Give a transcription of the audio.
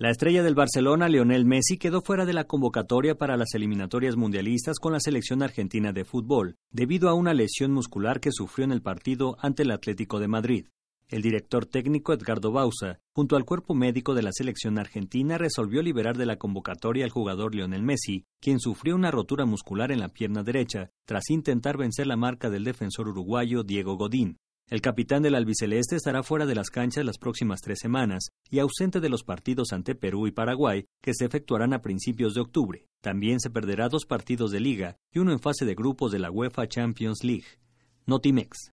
La estrella del Barcelona, Lionel Messi, quedó fuera de la convocatoria para las eliminatorias mundialistas con la selección argentina de fútbol, debido a una lesión muscular que sufrió en el partido ante el Atlético de Madrid. El director técnico Edgardo Bausa, junto al cuerpo médico de la selección argentina, resolvió liberar de la convocatoria al jugador Lionel Messi, quien sufrió una rotura muscular en la pierna derecha, tras intentar vencer la marca del defensor uruguayo Diego Godín. El capitán del albiceleste estará fuera de las canchas las próximas tres semanas y ausente de los partidos ante Perú y Paraguay, que se efectuarán a principios de octubre. También se perderá dos partidos de liga y uno en fase de grupos de la UEFA Champions League. Notimex.